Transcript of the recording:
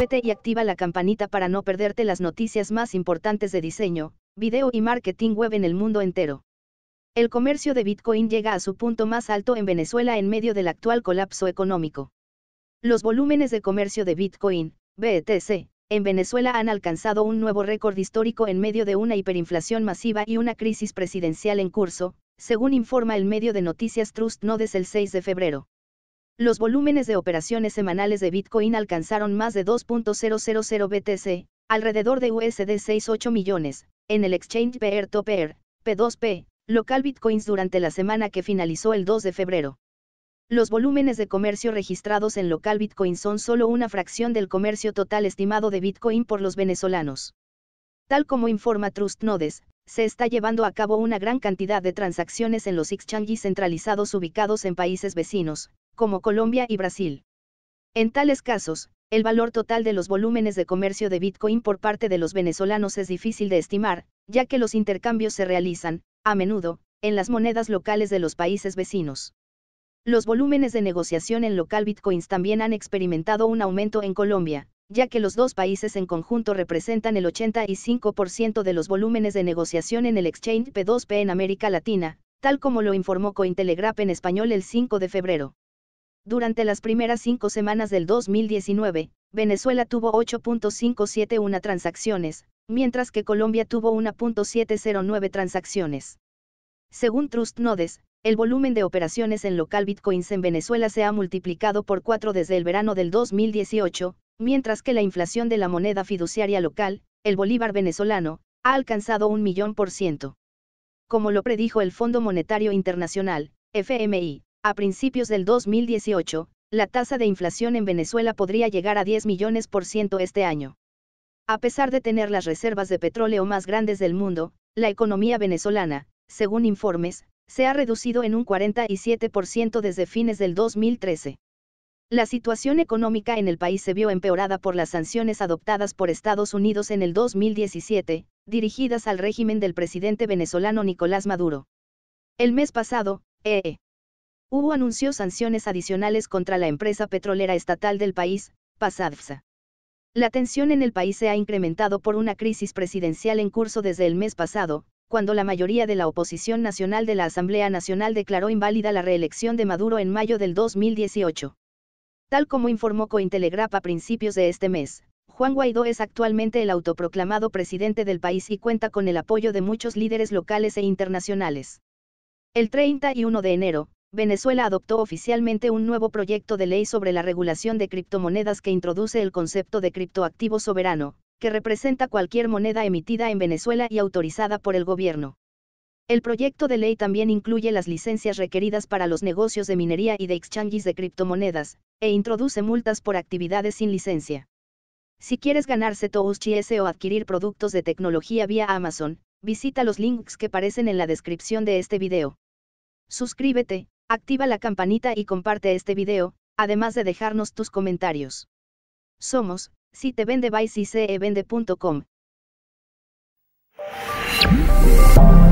Suscríbete y activa la campanita para no perderte las noticias más importantes de diseño, video y marketing web en el mundo entero. El comercio de Bitcoin llega a su punto más alto en Venezuela en medio del actual colapso económico. Los volúmenes de comercio de Bitcoin, BTC, e en Venezuela han alcanzado un nuevo récord histórico en medio de una hiperinflación masiva y una crisis presidencial en curso, según informa el medio de noticias Trust desde el 6 de febrero. Los volúmenes de operaciones semanales de Bitcoin alcanzaron más de 2.000 BTC, alrededor de USD 6.8 millones, en el exchange peer-to-peer, -peer, to peer p 2 e e p local Bitcoins durante la semana que finalizó el 2 de febrero. Los volúmenes de comercio registrados en local Bitcoin son solo una fracción del comercio total estimado de Bitcoin por los venezolanos. Tal como informa TrustNodes, se está llevando a cabo una gran cantidad de transacciones en los exchanges centralizados ubicados en países vecinos, como Colombia y Brasil. En tales casos, el valor total de los volúmenes de comercio de Bitcoin por parte de los venezolanos es difícil de estimar, ya que los intercambios se realizan, a menudo, en las monedas locales de los países vecinos. Los volúmenes de negociación en local bitcoins también han experimentado un aumento en Colombia, ya que los dos países en conjunto representan el 85% de los volúmenes de negociación en el exchange P2P en América Latina, tal como lo informó Cointelegraph en español el 5 de febrero. Durante las primeras cinco semanas del 2019, Venezuela tuvo 8.571 transacciones, mientras que Colombia tuvo 1.709 transacciones. Según TrustNodes, el volumen de operaciones en local bitcoins en Venezuela se ha multiplicado por 4 desde el verano del 2018, mientras que la inflación de la moneda fiduciaria local, el bolívar venezolano, ha alcanzado un millón por ciento. Como lo predijo el Fondo Monetario Internacional, FMI, a principios del 2018, la tasa de inflación en Venezuela podría llegar a 10 millones por ciento este año. A pesar de tener las reservas de petróleo más grandes del mundo, la economía venezolana, según informes, se ha reducido en un 47% desde fines del 2013. La situación económica en el país se vio empeorada por las sanciones adoptadas por Estados Unidos en el 2017, dirigidas al régimen del presidente venezolano Nicolás Maduro. El mes pasado, EE. E Hugo anunció sanciones adicionales contra la empresa petrolera estatal del país, PASADFSA. La tensión en el país se ha incrementado por una crisis presidencial en curso desde el mes pasado, cuando la mayoría de la oposición nacional de la Asamblea Nacional declaró inválida la reelección de Maduro en mayo del 2018. Tal como informó Cointelegrap a principios de este mes, Juan Guaidó es actualmente el autoproclamado presidente del país y cuenta con el apoyo de muchos líderes locales e internacionales. El 31 de enero, Venezuela adoptó oficialmente un nuevo proyecto de ley sobre la regulación de criptomonedas que introduce el concepto de criptoactivo soberano, que representa cualquier moneda emitida en Venezuela y autorizada por el gobierno. El proyecto de ley también incluye las licencias requeridas para los negocios de minería y de exchanges de criptomonedas, e introduce multas por actividades sin licencia. Si quieres ganarse TOUCHS o adquirir productos de tecnología vía Amazon, visita los links que aparecen en la descripción de este video. Suscríbete, Activa la campanita y comparte este video, además de dejarnos tus comentarios. Somos, si te vende by e